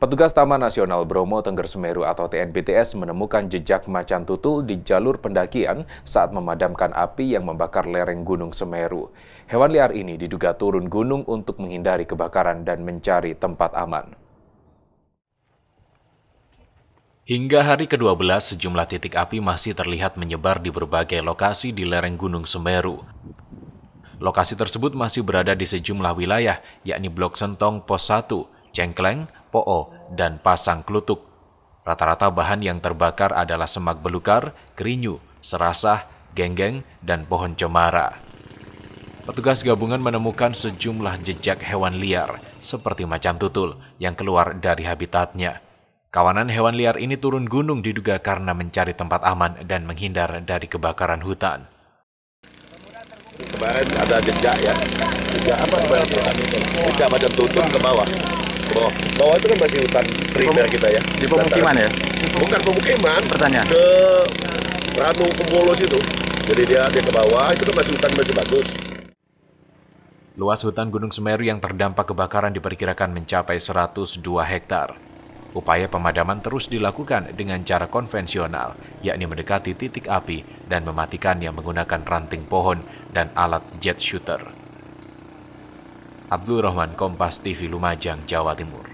Petugas Taman Nasional Bromo Tengger Semeru atau TNBTS menemukan jejak macan tutul di jalur pendakian saat memadamkan api yang membakar lereng Gunung Semeru. Hewan liar ini diduga turun gunung untuk menghindari kebakaran dan mencari tempat aman. Hingga hari ke-12, sejumlah titik api masih terlihat menyebar di berbagai lokasi di lereng Gunung Semeru. Lokasi tersebut masih berada di sejumlah wilayah, yakni Blok Sentong Pos 1, Cengkleng, po'o, dan pasang kelutuk. Rata-rata bahan yang terbakar adalah semak belukar, kerinyu, serasah, genggeng, dan pohon cemara. Petugas gabungan menemukan sejumlah jejak hewan liar, seperti macam tutul, yang keluar dari habitatnya. Kawanan hewan liar ini turun gunung diduga karena mencari tempat aman dan menghindar dari kebakaran hutan. Kemarin ada jejak ya. Jejak apa kemarin? Jejak macam tutup ke bawah. Ke bawah. Bawah itu kan masih hutan primer kita ya. Di pemukiman ya? Bukan pemukiman. Pertanyaan. Ke Ranu Kebolos itu. Jadi dia dia ke bawah itu kan masih hutan masih bagus. Luas hutan Gunung Semeru yang terdampak kebakaran diperkirakan mencapai 102 hektar. Upaya pemadaman terus dilakukan dengan cara konvensional, yakni mendekati titik api dan mematikannya menggunakan ranting pohon dan alat jet shooter. Abdul Rahman, Kompas TV Lumajang, Jawa Timur.